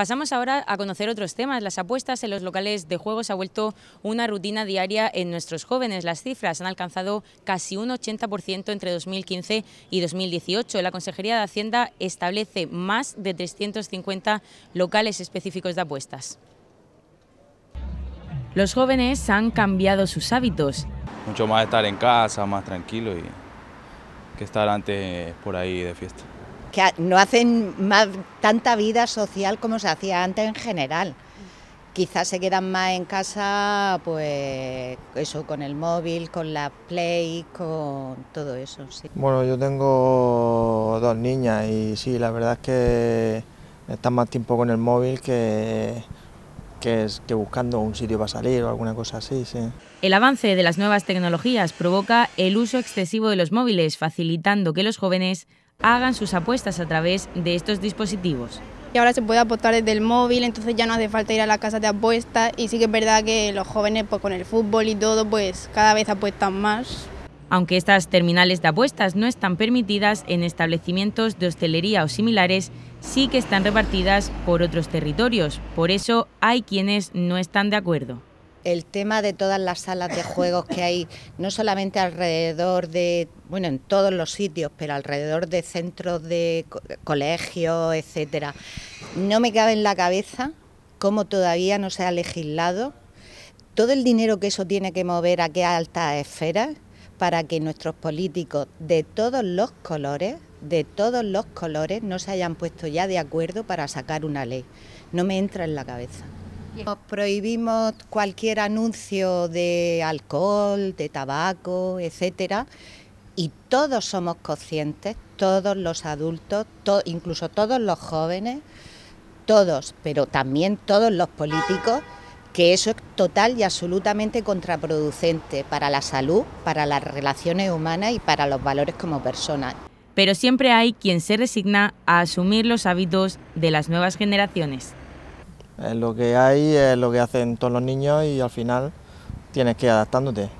Pasamos ahora a conocer otros temas. Las apuestas en los locales de juegos ha vuelto una rutina diaria en nuestros jóvenes. Las cifras han alcanzado casi un 80% entre 2015 y 2018. La Consejería de Hacienda establece más de 350 locales específicos de apuestas. Los jóvenes han cambiado sus hábitos. Mucho más estar en casa, más tranquilo y que estar antes por ahí de fiesta no hacen más, tanta vida social como se hacía antes en general. Quizás se quedan más en casa, pues eso, con el móvil, con la Play, con todo eso. Bueno, yo tengo dos niñas y sí, la verdad es que están más tiempo con el móvil que, que, buscando un sitio para salir o alguna cosa así. El avance de las nuevas tecnologías provoca el uso excesivo de los móviles, facilitando que los jóvenes hagan sus apuestas a través de estos dispositivos. Y ahora se puede apostar desde el móvil, entonces ya no hace falta ir a la casa de apuestas y sí que es verdad que los jóvenes pues, con el fútbol y todo pues cada vez apuestan más. Aunque estas terminales de apuestas no están permitidas en establecimientos de hostelería o similares, sí que están repartidas por otros territorios, por eso hay quienes no están de acuerdo el tema de todas las salas de juegos que hay, no solamente alrededor de, bueno, en todos los sitios, pero alrededor de centros de colegios, etcétera. No me cabe en la cabeza cómo todavía no se ha legislado todo el dinero que eso tiene que mover a qué altas esferas para que nuestros políticos de todos los colores, de todos los colores, no se hayan puesto ya de acuerdo para sacar una ley. No me entra en la cabeza. Prohibimos cualquier anuncio de alcohol, de tabaco, etcétera, y todos somos conscientes, todos los adultos, incluso todos los jóvenes, todos, pero también todos los políticos, que eso es total y absolutamente contraproducente para la salud, para las relaciones humanas y para los valores como personas. Pero siempre hay quien se resigna a asumir los hábitos de las nuevas generaciones lo que hay, es lo que hacen todos los niños y al final tienes que ir adaptándote.